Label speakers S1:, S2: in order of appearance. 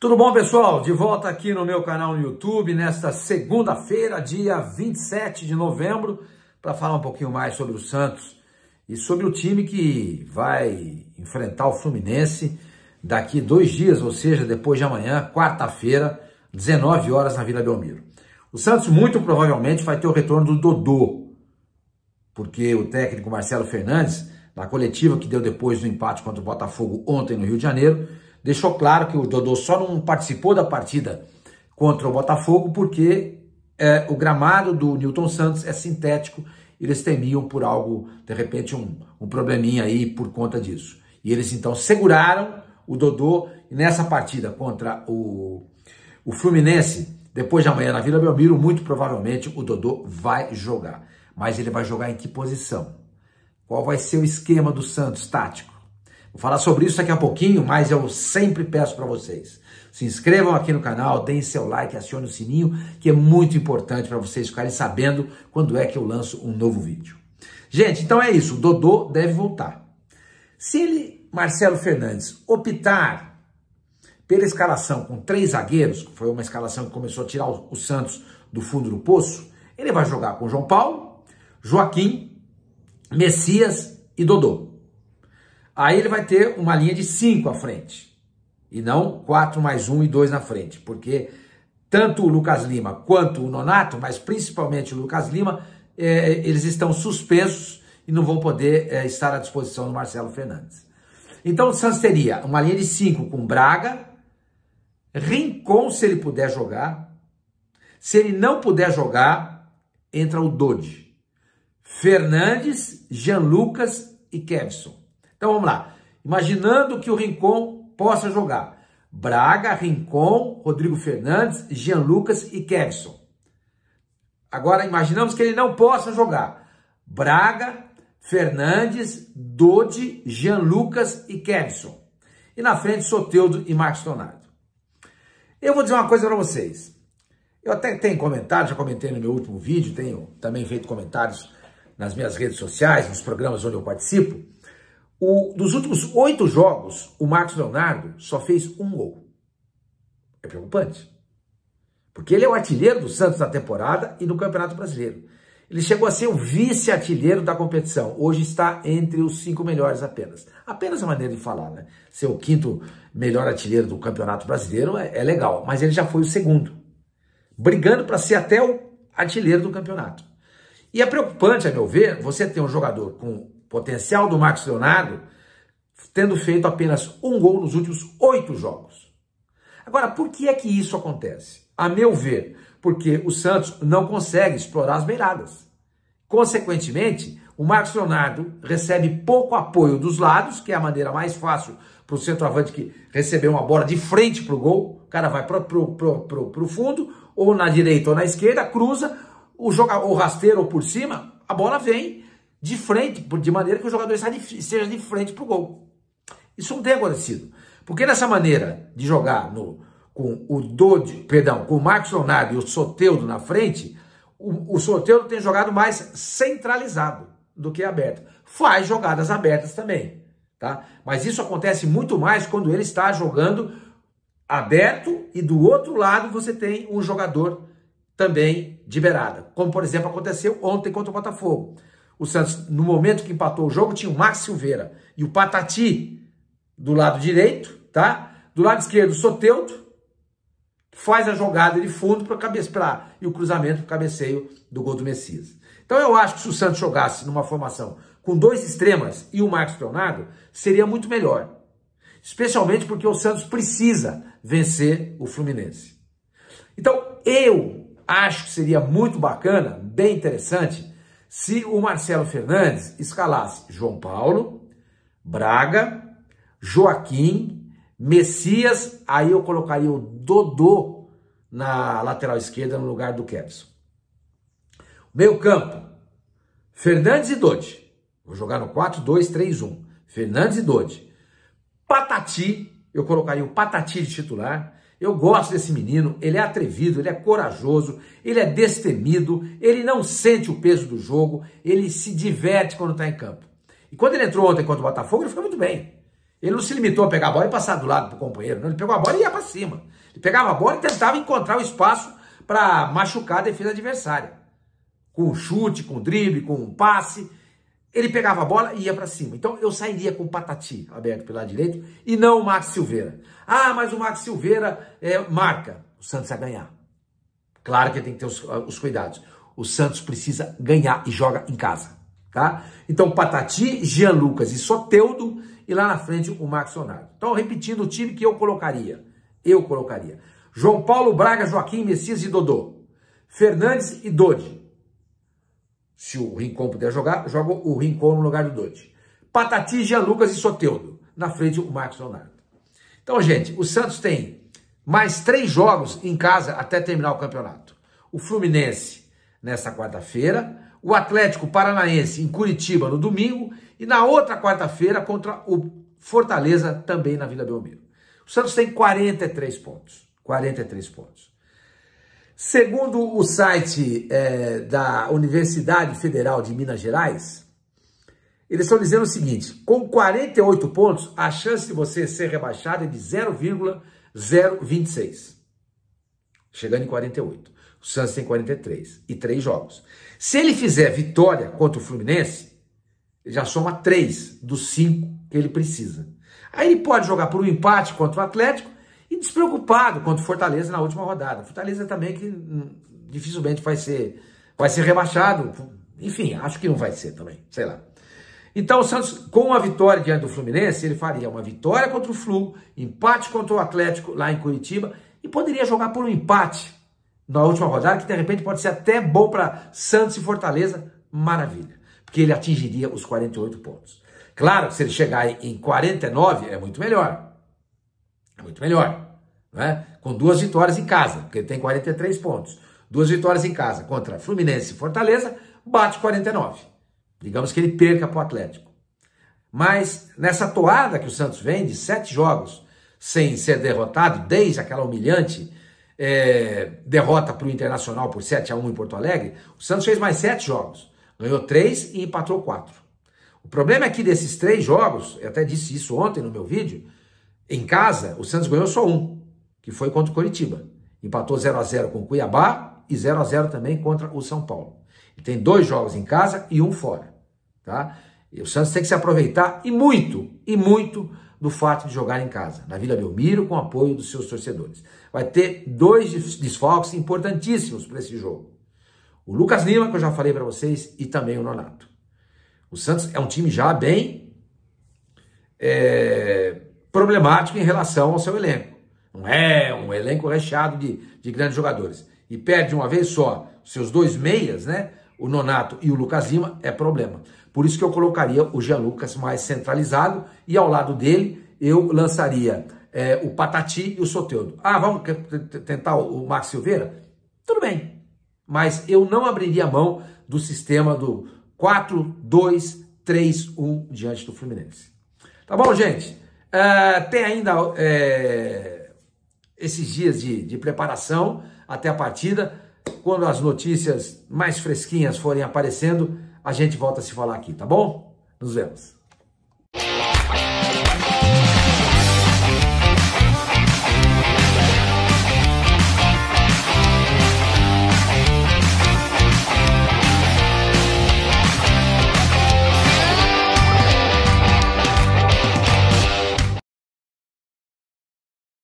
S1: Tudo bom, pessoal? De volta aqui no meu canal no YouTube, nesta segunda-feira, dia 27 de novembro, para falar um pouquinho mais sobre o Santos e sobre o time que vai enfrentar o Fluminense daqui dois dias, ou seja, depois de amanhã, quarta-feira, 19 horas na Vila Belmiro. O Santos muito provavelmente vai ter o retorno do Dodô, porque o técnico Marcelo Fernandes, na coletiva que deu depois do empate contra o Botafogo ontem no Rio de Janeiro, deixou claro que o Dodô só não participou da partida contra o Botafogo porque é, o gramado do Newton Santos é sintético. Eles temiam por algo, de repente, um, um probleminha aí por conta disso. E eles então seguraram o Dodô nessa partida contra o, o Fluminense. Depois de amanhã na Vila Belmiro, muito provavelmente o Dodô vai jogar. Mas ele vai jogar em que posição? Qual vai ser o esquema do Santos tático? Vou falar sobre isso daqui a pouquinho, mas eu sempre peço para vocês. Se inscrevam aqui no canal, deem seu like, acione o sininho, que é muito importante para vocês ficarem sabendo quando é que eu lanço um novo vídeo. Gente, então é isso, o Dodô deve voltar. Se ele, Marcelo Fernandes, optar pela escalação com três zagueiros, que foi uma escalação que começou a tirar o Santos do fundo do poço, ele vai jogar com João Paulo, Joaquim, Messias e Dodô. Aí ele vai ter uma linha de 5 à frente. E não 4 mais 1 um e 2 na frente. Porque tanto o Lucas Lima quanto o Nonato, mas principalmente o Lucas Lima, é, eles estão suspensos e não vão poder é, estar à disposição do Marcelo Fernandes. Então o Santos teria uma linha de 5 com Braga, Rincon se ele puder jogar, se ele não puder jogar, entra o Dodi, Fernandes, Jean Lucas e Kevson. Então vamos lá. Imaginando que o Rincon possa jogar. Braga, Rincon, Rodrigo Fernandes, Jean Lucas e Kevson. Agora imaginamos que ele não possa jogar. Braga, Fernandes, Dodi, Jean Lucas e Kevson. E na frente, Soteudo e Marcos Donato. Eu vou dizer uma coisa para vocês. Eu até tenho comentado, já comentei no meu último vídeo, tenho também feito comentários nas minhas redes sociais, nos programas onde eu participo. O, dos últimos oito jogos, o Marcos Leonardo só fez um gol. É preocupante. Porque ele é o artilheiro do Santos na temporada e no Campeonato Brasileiro. Ele chegou a ser o vice-artilheiro da competição. Hoje está entre os cinco melhores apenas. Apenas a maneira de falar, né? Ser o quinto melhor artilheiro do Campeonato Brasileiro é, é legal, mas ele já foi o segundo. Brigando para ser até o artilheiro do campeonato. E é preocupante, a meu ver, você ter um jogador com potencial do Marcos Leonardo, tendo feito apenas um gol nos últimos oito jogos. Agora, por que é que isso acontece? A meu ver, porque o Santos não consegue explorar as beiradas. Consequentemente, o Marcos Leonardo recebe pouco apoio dos lados, que é a maneira mais fácil para o centroavante que receber uma bola de frente para o gol, o cara vai para o fundo, ou na direita ou na esquerda, cruza, o, joga, o rasteiro ou por cima, a bola vem, de frente, de maneira que o jogador esteja de frente para o gol. Isso não tem acontecido. Porque nessa maneira de jogar no, com o Dodi, perdão, com o Marcos Leonardo e o Soteudo na frente, o, o Soteudo tem jogado mais centralizado do que aberto. Faz jogadas abertas também, tá? Mas isso acontece muito mais quando ele está jogando aberto e do outro lado você tem um jogador também de beirada, como por exemplo aconteceu ontem contra o Botafogo. O Santos, no momento que empatou o jogo, tinha o Max Silveira e o Patati do lado direito, tá? Do lado esquerdo, o Soteudo, faz a jogada de fundo para cabeça pra, e o cruzamento para o cabeceio do gol do Messias. Então eu acho que se o Santos jogasse numa formação com dois extremas e o Marcos Leonardo, seria muito melhor. Especialmente porque o Santos precisa vencer o Fluminense. Então eu acho que seria muito bacana, bem interessante, se o Marcelo Fernandes escalasse João Paulo, Braga, Joaquim, Messias, aí eu colocaria o Dodô na lateral esquerda no lugar do Kepson. Meio campo, Fernandes e Dodi. Vou jogar no 4-2-3-1. Fernandes e Dodi. Patati, eu colocaria o Patati de titular. Eu gosto desse menino, ele é atrevido, ele é corajoso, ele é destemido, ele não sente o peso do jogo, ele se diverte quando está em campo. E quando ele entrou ontem contra o Botafogo, ele foi muito bem. Ele não se limitou a pegar a bola e passar do lado para o companheiro, não. ele pegou a bola e ia para cima. Ele pegava a bola e tentava encontrar o espaço para machucar a defesa adversária. Com chute, com drible, com passe, ele pegava a bola e ia para cima. Então eu sairia com o Patati aberto pelo lado direito e não o Max Silveira. Ah, mas o Max Silveira é, marca. O Santos vai ganhar. Claro que tem que ter os, ah, os, cuidados. O Santos precisa ganhar e joga em casa. Tá? Então Patati, Jean Lucas e Soteudo e lá na frente o Max Leonardo. Então repetindo o time que eu colocaria. Eu colocaria. João Paulo Braga, Joaquim Messias e Dodô. Fernandes e Dodi. Se o Rincon puder jogar, joga o Rincon no lugar do Dodge. Patati, Jean Lucas e Soteudo. Na frente, o Marcos Leonardo. Então, gente, o Santos tem mais três jogos em casa até terminar o campeonato. O Fluminense nessa quarta-feira, o Atlético Paranaense em Curitiba no domingo e na outra quarta-feira contra o Fortaleza também na Vila Belmiro. O Santos tem 43 pontos. 43 pontos. Segundo o site é, da Universidade Federal de Minas Gerais, eles estão dizendo o seguinte: com 48 pontos, a chance de você ser rebaixado é de 0,026. Chegando em 48. O Santos tem 43 e 3 jogos. Se ele fizer vitória contra o Fluminense, ele já soma 3 dos 5 que ele precisa. Aí ele pode jogar por um empate contra o Atlético despreocupado contra o Fortaleza na última rodada. Fortaleza também que hum, dificilmente vai ser, vai ser rebaixado. Enfim, acho que não vai ser também, sei lá. Então o Santos, com a vitória diante do Fluminense, ele faria uma vitória contra o Flu, empate contra o Atlético lá em Curitiba e poderia jogar por um empate na última rodada, que de repente pode ser até bom para Santos e Fortaleza. Maravilha, porque ele atingiria os 48 pontos. Claro, se ele chegar em 49, é muito melhor. É muito melhor né? com duas vitórias em casa, porque ele tem 43 pontos. Duas vitórias em casa contra Fluminense e Fortaleza, bate 49. Digamos que ele perca para o Atlético. Mas nessa toada que o Santos vem de sete jogos sem ser derrotado, desde aquela humilhante é, derrota para o Internacional por 7 a 1 em Porto Alegre, o Santos fez mais sete jogos, ganhou três e empatou quatro. O problema é que desses três jogos, eu até disse isso ontem no meu vídeo, em casa, o Santos ganhou só um que foi contra o Coritiba. Empatou 0 a 0 com o Cuiabá e 0 a 0 também contra o São Paulo. E tem dois jogos em casa e um fora, tá? E o Santos tem que se aproveitar e muito, e muito do fato de jogar em casa, na Vila Belmiro, com apoio dos seus torcedores. Vai ter dois desfalques importantíssimos para esse jogo. O Lucas Lima, que eu já falei para vocês, e também o Nonato. O Santos é um time já bem é, problemático em relação ao seu elenco. Não é um elenco recheado de, de grandes jogadores. E perde uma vez só seus dois meias, né? O Nonato e o Lucas Lima, é problema. Por isso que eu colocaria o Jean Lucas mais centralizado e ao lado dele eu lançaria é, o Patati e o Soteudo. Ah, vamos tentar o, o Max Silveira? Tudo bem. Mas eu não abriria mão do sistema do 4-2-3-1 diante do Fluminense. Tá bom, gente? Uh, tem ainda. É, esses dias de, de preparação até a partida. Quando as notícias mais fresquinhas forem aparecendo, a gente volta a se falar aqui, tá bom? Nos vemos.